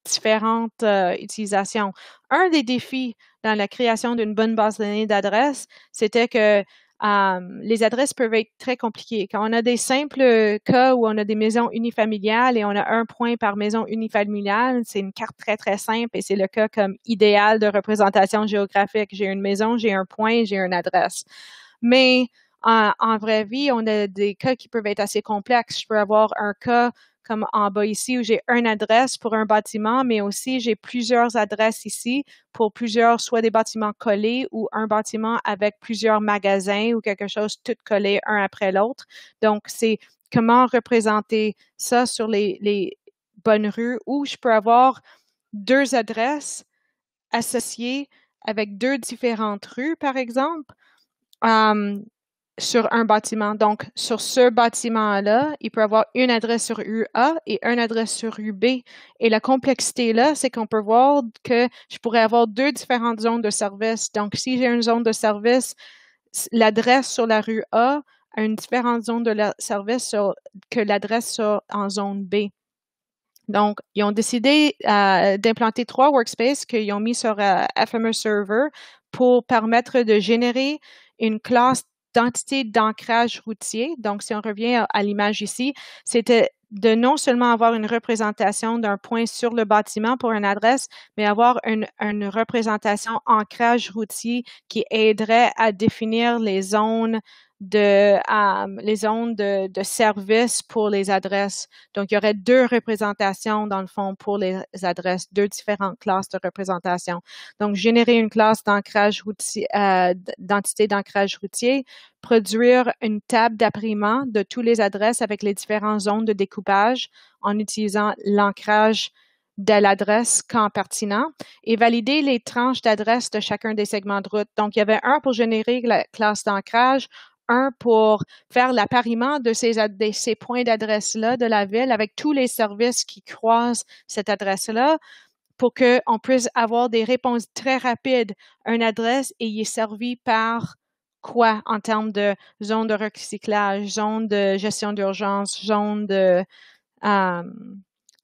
différentes euh, utilisations. Un des défis dans la création d'une bonne base de données d'adresses, c'était que les adresses peuvent être très compliquées. Quand on a des simples euh, cas où on a des maisons unifamiliales et on a un point par maison unifamiliale, c'est une carte très, très simple et c'est le cas comme idéal de représentation géographique. J'ai une maison, j'ai un point, j'ai une adresse. Mais en vraie vie, on a des cas qui peuvent être assez complexes. Je peux avoir un cas comme en bas ici, où j'ai une adresse pour un bâtiment, mais aussi j'ai plusieurs adresses ici pour plusieurs, soit des bâtiments collés ou un bâtiment avec plusieurs magasins ou quelque chose tout collé un après l'autre. Donc, c'est comment représenter ça sur les, bonnes rues où je peux avoir deux adresses associées avec deux différentes rues, par exemple. Hum, sur un bâtiment. Donc, sur ce bâtiment-là, il peut avoir une adresse sur UA et une adresse sur UB. Et la complexité là, c'est qu'on peut voir que je pourrais avoir deux différentes zones de service. Donc, si j'ai une zone de service, l'adresse sur la rue A a une différente zone de service que l'adresse en zone B. Donc, ils ont décidé euh, d'implanter trois workspaces qu'ils ont mis sur euh, FME Server pour permettre de générer une classe d'ancrage routier. Donc, si on revient à, l'image ici, c'était de non seulement avoir une représentation d'un point sur le bâtiment pour une adresse, mais avoir une, une représentation ancrage routier qui aiderait à définir les zones de euh, les zones de, de service pour les adresses. Donc, il y aurait deux représentations dans le fond pour les adresses, deux différentes classes de représentation. Donc, générer une classe d'ancrage routier, euh, d'entité d'ancrage routier, produire une table d'appriment de toutes les adresses avec les différentes zones de découpage en utilisant l'ancrage de l'adresse quand pertinent et valider les tranches d'adresse de chacun des segments de route. Donc, il y avait un pour générer la classe d'ancrage, un pour faire l'appariement de ces, points d'adresse-là de la ville avec tous les services qui croisent cette adresse-là pour qu'on puisse avoir des réponses très rapides. Une adresse et est servie par quoi en termes de zone de recyclage, zone de gestion d'urgence, zone de, euh,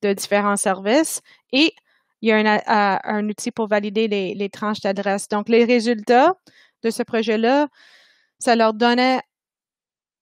différents services. Et il y a un, euh, outil pour valider les tranches d'adresse. Donc, les résultats de ce projet-là, ça leur donnait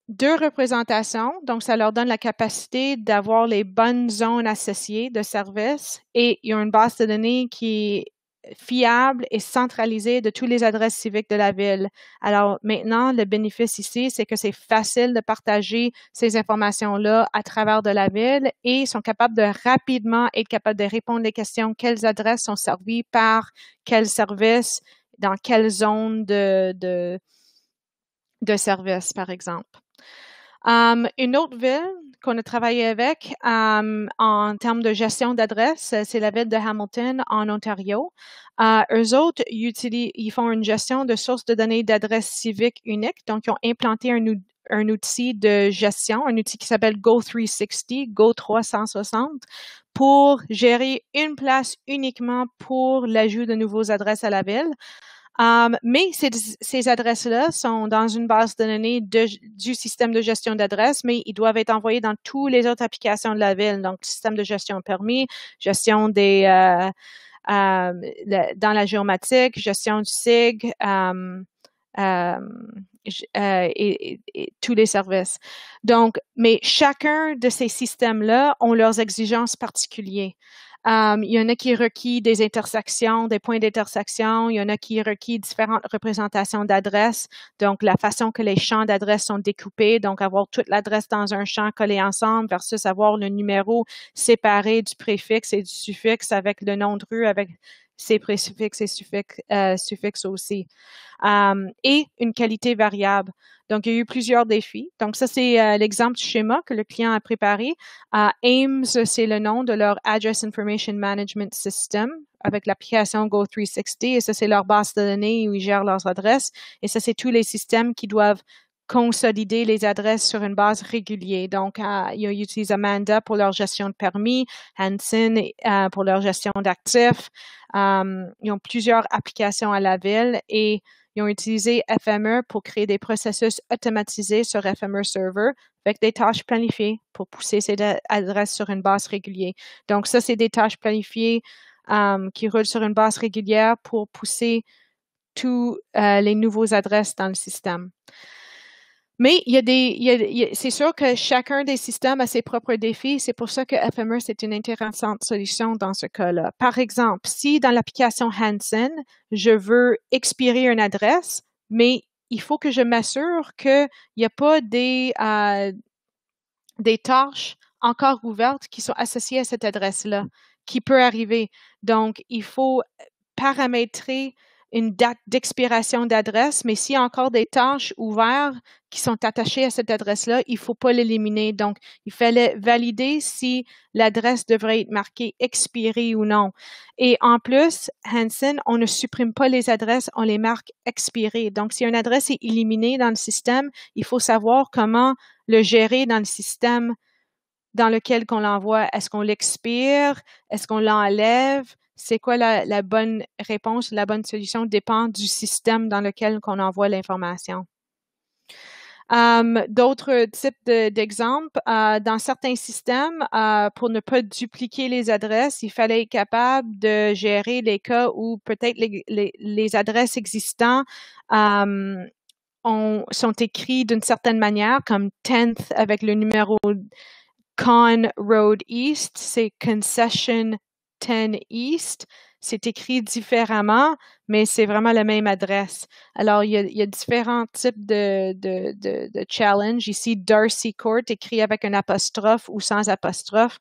deux représentations, donc ça leur donne la capacité d'avoir les bonnes zones associées de services et il y a une base de données qui est fiable et centralisée de toutes les adresses civiques de la ville. Alors maintenant, le bénéfice ici, c'est que c'est facile de partager ces informations-là à travers de la ville et ils sont capables de rapidement être capables de répondre aux questions quelles adresses sont servies par quels services, dans quelles zones de de services, par exemple. Hum, une autre ville qu'on a travaillé avec hum, en termes de gestion d'adresse, c'est la ville de Hamilton en Ontario. Euh, eux autres, ils, font une gestion de sources de données d'adresse civique unique. Donc, ils ont implanté un, un outil de gestion, un outil qui s'appelle Go360, Go360, pour gérer une place uniquement pour l'ajout de nouveaux adresses à la ville. Um, mais ces, adresses-là sont dans une base de données du système de gestion d'adresses, mais ils doivent être envoyés dans toutes les autres applications de la ville, donc système de gestion permis, gestion des euh, euh, dans la géomatique, gestion du SIG. Um, um, euh, et, et, tous les services. Donc, mais chacun de ces systèmes-là ont leurs exigences particulières. Euh, il y en a qui requis des intersections, des points d'intersection. Il y en a qui requis différentes représentations d'adresses. Donc, la façon que les champs d'adresse sont découpés. Donc, avoir toute l'adresse dans un champ collé ensemble versus avoir le numéro séparé du préfixe et du suffixe avec le nom de rue, avec c'est préfixes et euh, suffixe aussi. Hum, et une qualité variable. Donc, il y a eu plusieurs défis. Donc, ça, c'est euh, l'exemple du schéma que le client a préparé. Euh, AIMS, c'est le nom de leur Address Information Management System avec l'application Go360. Et ça, c'est leur base de données où ils gèrent leurs adresses. Et ça, c'est tous les systèmes qui doivent consolider les adresses sur une base régulière. Donc, ils utilisent Amanda pour leur gestion de permis, Hansen euh, pour leur gestion d'actifs. Euh, ils ont plusieurs applications à la ville et ils ont utilisé FME pour créer des processus automatisés sur FME Server avec des tâches planifiées pour pousser ces adresses sur une base régulière. Donc, ça, c'est des tâches planifiées euh, qui roulent sur une base régulière pour pousser tous les nouveaux adresses dans le système. Mais il y a des, il y a, c'est sûr que chacun des systèmes a ses propres défis. C'est pour ça que FMR, c'est une intéressante solution dans ce cas-là. Par exemple, si dans l'application Hansen, je veux expirer une adresse, mais il faut que je m'assure qu'il n'y a pas des, euh, des tâches encore ouvertes qui sont associées à cette adresse-là, qui peut arriver. Donc, il faut paramétrer une date d'expiration d'adresse, mais s'il y a encore des tâches ouvertes qui sont attachées à cette adresse-là, il ne faut pas l'éliminer. Donc, il fallait valider si l'adresse devrait être marquée expirée ou non. Et en plus, Hansen, on ne supprime pas les adresses, on les marque expirées. Donc, si une adresse est éliminée dans le système, il faut savoir comment le gérer dans le système dans lequel qu'on l'envoie. Est-ce qu'on l'expire? Est-ce qu'on l'enlève? c'est quoi la, bonne réponse, la bonne solution dépend du système dans lequel on envoie l'information. Hum, d'autres types d'exemples, euh, dans certains systèmes, euh, pour ne pas dupliquer les adresses, il fallait être capable de gérer les cas où peut-être les, adresses existantes hum, sont écrites d'une certaine manière, comme 10th avec le numéro Con Road East, c'est Concession 10 East. C'est écrit différemment, mais c'est vraiment la même adresse. Alors, il y a, différents types de, challenge. Ici, Darcy Court, écrit avec un apostrophe ou sans apostrophe.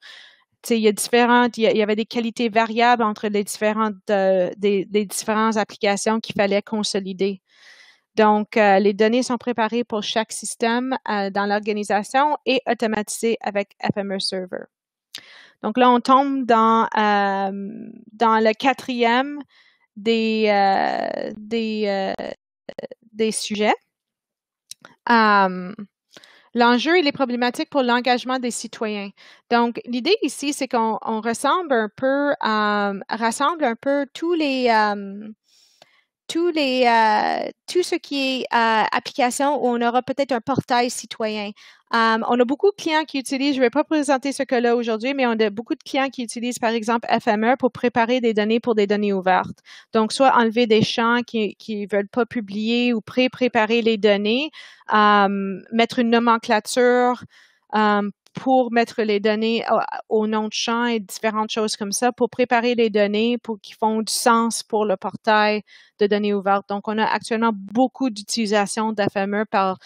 il y différentes, il y, avait des qualités variables entre les différentes, euh, des, différentes applications qu'il fallait consolider. Donc, euh, les données sont préparées pour chaque système euh, dans l'organisation et automatisées avec FMR Server. Donc là, on tombe dans, euh, le quatrième des, euh, des, euh, des sujets. L'enjeu et les problématiques pour l'engagement des citoyens. Donc, l'idée ici, c'est qu'on ressemble un peu, rassemble un peu tous les, tous les, euh, tout ce qui est euh, application où on aura peut-être un portail citoyen. on a beaucoup de clients qui utilisent, je ne vais pas présenter ce cas-là aujourd'hui, mais on a beaucoup de clients qui utilisent, par exemple, FME pour préparer des données pour des données ouvertes. Donc, soit enlever des champs qui ne veulent pas publier ou pré-préparer les données, mettre une nomenclature pour mettre les données au nom de champ et différentes choses comme ça, pour préparer les données, pour qu'ils font du sens pour le portail de données ouvertes. Donc, on a actuellement beaucoup d'utilisation d'FME par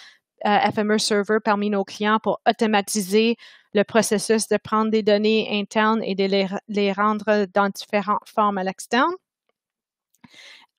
euh, FME Server parmi nos clients pour automatiser le processus de prendre des données internes et de les, rendre dans différentes formes à l'externe.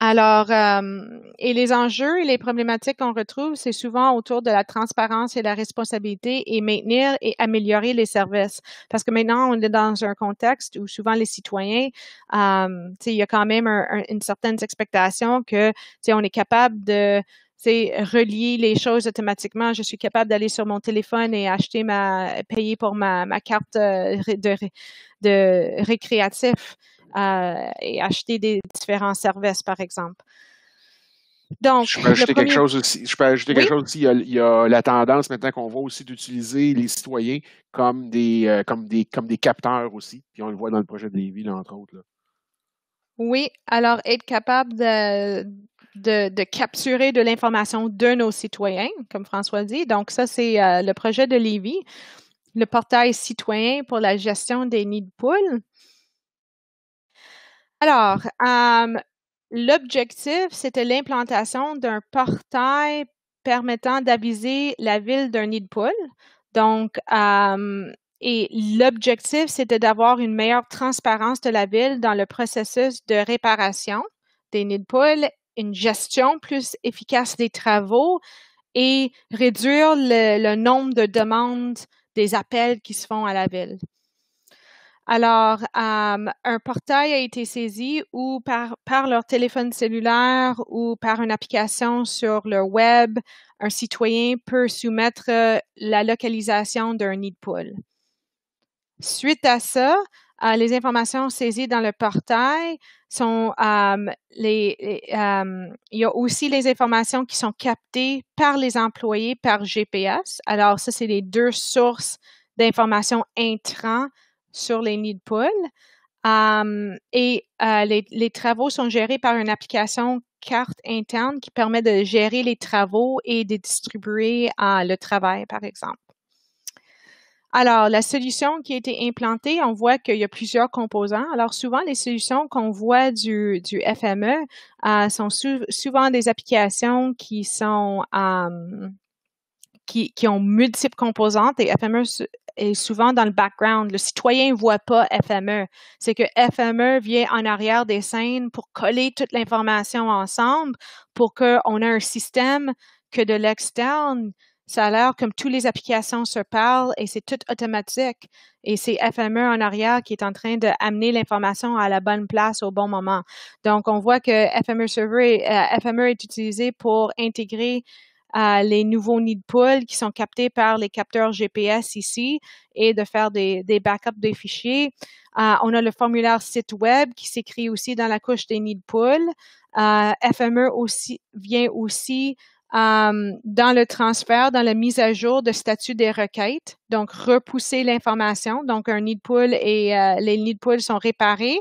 Alors, euh, et les enjeux et les problématiques qu'on retrouve, c'est souvent autour de la transparence et de la responsabilité et maintenir et améliorer les services. Parce que maintenant, on est dans un contexte où souvent les citoyens, euh, il y a quand même une certaine expectation que, on est capable de, relier les choses automatiquement. Je suis capable d'aller sur mon téléphone et acheter ma payer pour ma, carte euh, de récréatif et acheter des différents services, par exemple. Donc, je peux ajouter quelque chose aussi. Il y, a, la tendance maintenant qu'on voit aussi d'utiliser les citoyens comme des, euh, comme des, comme des capteurs aussi. Puis on le voit dans le projet de Lévis, entre autres. Oui, alors être capable de, capturer de l'information de nos citoyens, comme François dit. Donc, ça, c'est euh, le projet de Lévis, le portail citoyen pour la gestion des nids de poules. Alors, l'objectif, c'était l'implantation d'un portail permettant d'aviser la ville d'un nid de poule. Donc, et l'objectif, c'était d'avoir une meilleure transparence de la ville dans le processus de réparation des nids de poule, une gestion plus efficace des travaux et réduire le nombre de demandes des appels qui se font à la ville. Alors, un portail a été saisi ou par, leur téléphone cellulaire ou par une application sur le web, un citoyen peut soumettre euh, la localisation d'un nid de Suite à ça, euh, les informations saisies dans le portail sont les, il y a aussi les informations qui sont captées par les employés par GPS. Alors ça, c'est les deux sources d'informations intrants sur les nids de et euh, les, travaux sont gérés par une application carte interne qui permet de gérer les travaux et de distribuer euh, le travail, par exemple. Alors, la solution qui a été implantée, on voit qu'il y a plusieurs composants. Alors, souvent, les solutions qu'on voit du, FME euh, sont souvent des applications qui sont qui, qui, ont multiples composantes et FME et souvent dans le background. Le citoyen ne voit pas FME. C'est que FME vient en arrière des scènes pour coller toute l'information ensemble pour qu'on ait un système que de l'externe, ça a l'air comme toutes les applications se parlent et c'est tout automatique. Et c'est FME en arrière qui est en train d'amener l'information à la bonne place au bon moment. Donc, on voit que FME Server, euh, FME est utilisé pour intégrer les nouveaux nids de qui sont captés par les capteurs GPS ici et de faire des, des backups des fichiers. Euh, on a le formulaire site web qui s'écrit aussi dans la couche des nids de FME euh, e aussi vient aussi euh, dans le transfert, dans la mise à jour de statut des requêtes, donc repousser l'information. Donc, un nid de et les nids de sont réparés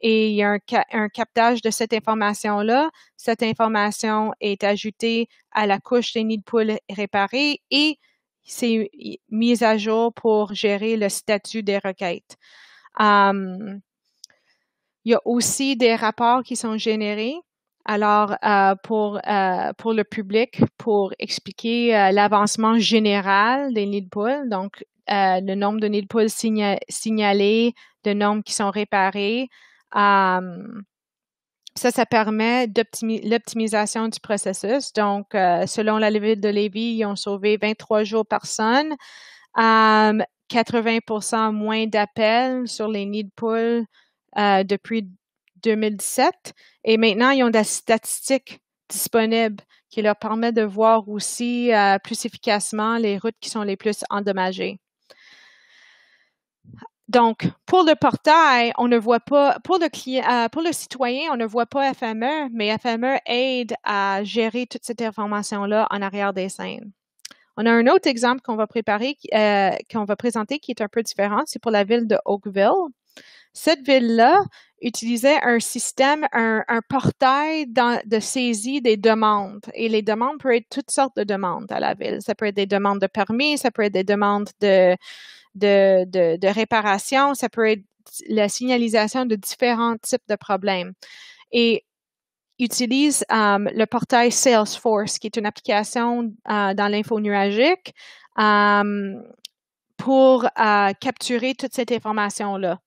et il y a un, captage de cette information-là. Cette information est ajoutée à la couche des nids de poules réparés et c'est mis à jour pour gérer le statut des requêtes. Hum, il y a aussi des rapports qui sont générés. Alors, euh, euh, pour, le public, pour expliquer euh, l'avancement général des nids de poules, donc le nombre de nids de poules signalés, le nombre qui sont réparés, ça, ça permet l'optimisation du processus. Donc, euh, selon la ville de Lévis, ils ont sauvé 23 jours personne, 80 moins d'appels sur les nids de poules euh, depuis 2017. Et maintenant, ils ont des statistiques disponibles qui leur permettent de voir aussi euh, plus efficacement les routes qui sont les plus endommagées. Donc, pour le portail, on ne voit pas, pour le client, euh, pour le citoyen, on ne voit pas FME, mais FME aide à gérer toute cette information-là en arrière des scènes. On a un autre exemple qu'on va préparer, euh, qu'on va présenter qui est un peu différent. C'est pour la ville de Oakville. Cette ville-là utilisait un système, un, portail de saisie des demandes. Et les demandes peuvent être toutes sortes de demandes à la ville. Ça peut être des demandes de permis, ça peut être des demandes de, de, réparation, ça peut être la signalisation de différents types de problèmes. Et utilise um, le portail Salesforce, qui est une application euh, dans l'info nuagique, um, pour euh, capturer toute cette information-là.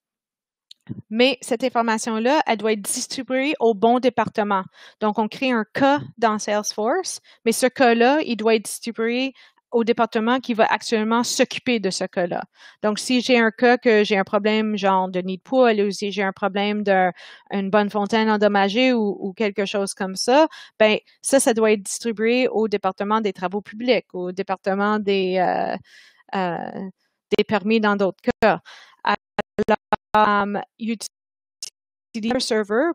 Mais cette information-là, elle doit être distribuée au bon département. Donc, on crée un cas dans Salesforce, mais ce cas-là, il doit être distribué au département qui va actuellement s'occuper de ce cas-là. Donc, si j'ai un cas que j'ai un problème genre de nid de poule ou si j'ai un problème d'une bonne fontaine endommagée ou, quelque chose comme ça, ben ça, ça doit être distribué au département des travaux publics, au département des, euh, euh, des permis dans d'autres cas. Alors, um, utiliser un serveur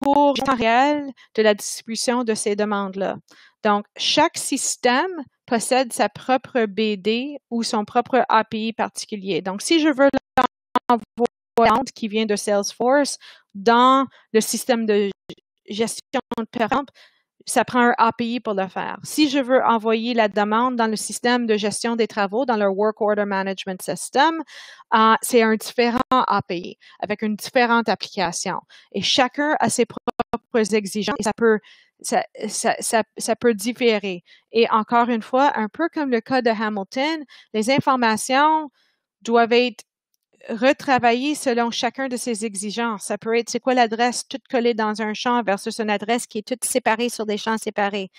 pour réel de la distribution de ces demandes-là. Donc, chaque système possède sa propre BD ou son propre API particulier. Donc, si je veux l'envoyer qui vient de Salesforce dans le système de gestion de exemple, ça prend un API pour le faire. Si je veux envoyer la demande dans le système de gestion des travaux, dans le Work Order Management System, euh, c'est un différent API avec une différente application. Et chacun a ses propres exigences et ça peut, ça, ça, ça peut différer. Et encore une fois, un peu comme le cas de Hamilton, les informations doivent être retravailler selon chacun de ses exigences. Ça peut être, c'est quoi l'adresse toute collée dans un champ versus une adresse qui est toute séparée sur des champs séparés.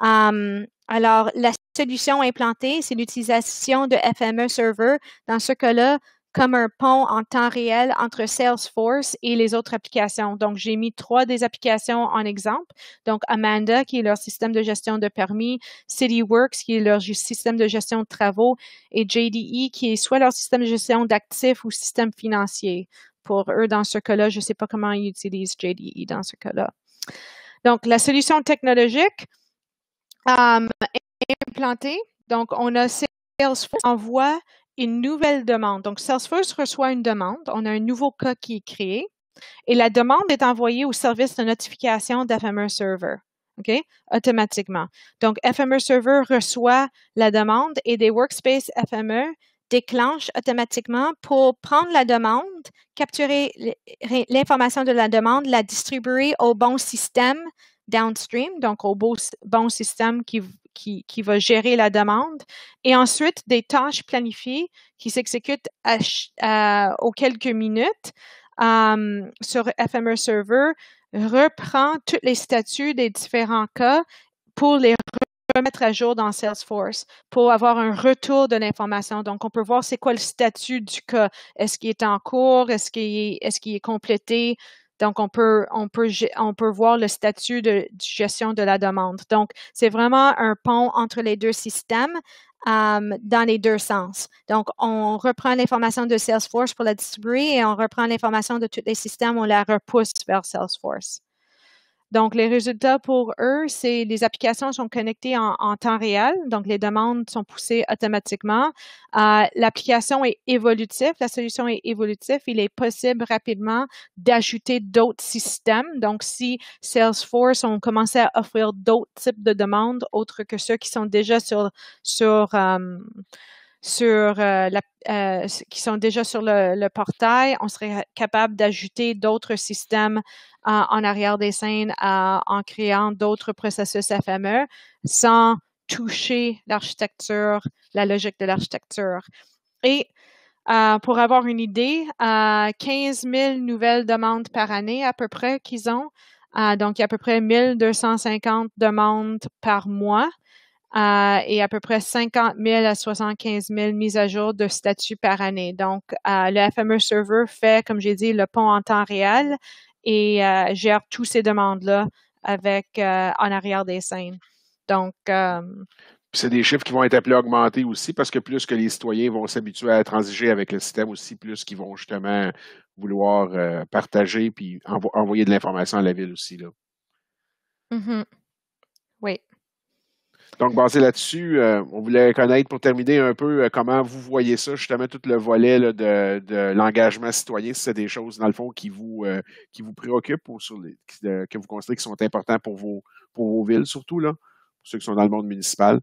Hum, alors, la solution implantée, c'est l'utilisation de FME Server. Dans ce cas-là, comme un pont en temps réel entre Salesforce et les autres applications. Donc, j'ai mis trois des applications en exemple. Donc, Amanda, qui est leur système de gestion de permis, CityWorks, qui est leur système de gestion de travaux, et JDE, qui est soit leur système de gestion d'actifs ou système financier. Pour eux, dans ce cas-là, je ne sais pas comment ils utilisent JDE dans ce cas-là. Donc, la solution technologique euh, est implantée. Donc, on a Salesforce envoie une nouvelle demande. Donc, Salesforce reçoit une demande, on a un nouveau cas qui est créé et la demande est envoyée au service de notification d'FMR Server. OK? Automatiquement. Donc, FME Server reçoit la demande et des workspace FME déclenchent automatiquement pour prendre la demande, capturer l'information de la demande, la distribuer au bon système downstream, donc au bon système qui, va gérer la demande, et ensuite des tâches planifiées qui s'exécutent aux quelques minutes sur FMR Server, reprend tous les statuts des différents cas pour les remettre à jour dans Salesforce pour avoir un retour de l'information. Donc, on peut voir c'est quoi le statut du cas. Est-ce qu'il est en cours? Est-ce qu'il est complété? Donc, on peut, voir le statut de, gestion de la demande. Donc, c'est vraiment un pont entre les deux systèmes euh, dans les deux sens. Donc, on reprend l'information de Salesforce pour la distribuer et on reprend l'information de tous les systèmes, on la repousse vers Salesforce. Donc, les résultats pour eux, c'est les applications sont connectées en, temps réel, donc les demandes sont poussées automatiquement. Euh, l'application est évolutive, la solution est évolutive. Il est possible rapidement d'ajouter d'autres systèmes. Donc, si Salesforce ont commencé à offrir d'autres types de demandes autres que ceux qui sont déjà sur sur euh, sur euh, euh, qui sont déjà sur le, portail. On serait capable d'ajouter d'autres systèmes euh, en arrière des scènes en créant d'autres processus FME sans toucher l'architecture, la logique de l'architecture. Et pour avoir une idée, 15 000 nouvelles demandes par année à peu près qu'ils ont. donc, il y a à peu près 1250 demandes par mois et à peu près 50 000 à 75 000 mises à jour de statut par année. Donc, euh, le FME Server fait, comme j'ai dit, le pont en temps réel et euh, gère toutes ces demandes-là avec euh, en arrière des scènes. Donc, c'est des chiffres qui vont être appelés à augmenter aussi parce que plus que les citoyens vont s'habituer à transiger avec le système aussi, plus qu'ils vont justement vouloir partager puis envoyer de l'information à la ville aussi. Là. Mm-hmm. Donc, basé là-dessus, euh, on voulait connaître pour terminer un peu euh, comment vous voyez ça, justement, tout le volet de, l'engagement citoyen, si c'est des choses, dans le fond, qui vous, euh, qui vous préoccupent ou sur les, que vous considérez qui sont importants pour vos, pour vos villes, surtout, là, pour ceux qui sont dans le monde municipal.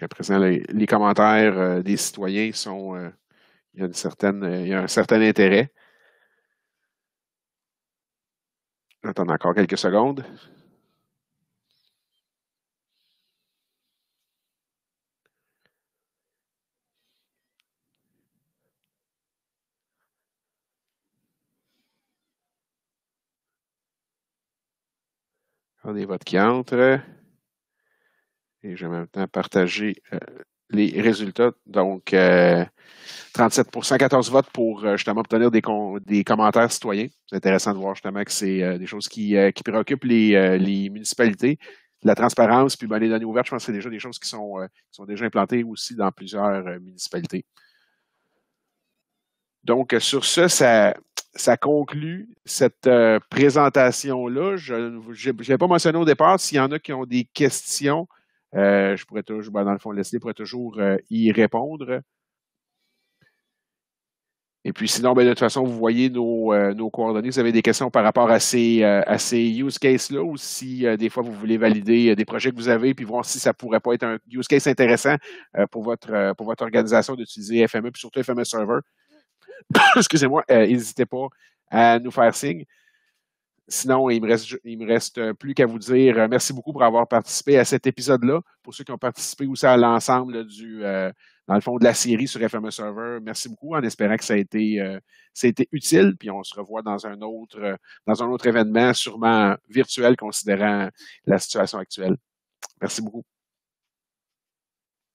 À présent. Les, commentaires euh, des citoyens sont. Euh, il, y a une certaine, euh, un certain intérêt. Attends encore quelques secondes. On est votre qui entre. Et je vais maintenant partager euh, les résultats. Donc, 37 euh, 14 votes pour euh, justement obtenir des, commentaires citoyens. C'est intéressant de voir justement que c'est des choses qui, préoccupent les, municipalités. La transparence, puis ben, les données ouvertes, je pense que c'est déjà des choses qui sont, déjà implantées aussi dans plusieurs municipalités. Donc, sur ce, ça, ça conclut cette présentation-là. Je n'ai pas mentionné au départ. S'il y en a qui ont des questions, euh, je pourrais toujours, ben, dans le fond, laisser pourrait toujours euh, y répondre. Et puis sinon, ben, de toute façon, vous voyez euh, nos, coordonnées. Vous avez des questions par rapport à ces, use cases-là ou si des fois vous voulez valider des projets que vous avez puis voir si ça ne pourrait pas être un use case intéressant pour, votre, pour votre organisation d'utiliser FME puis surtout FME Server. Excusez-moi, n'hésitez pas à nous faire signe. Sinon, il me reste, me reste euh, plus qu'à vous dire euh, merci beaucoup pour avoir participé à cet épisode-là. Pour ceux qui ont participé aussi à l'ensemble du, euh, dans le fond, de la série sur FM e Server, merci beaucoup en espérant que ça a été, utile. Puis on se revoit dans un autre, dans un autre événement, sûrement virtuel, considérant la situation actuelle. Merci beaucoup.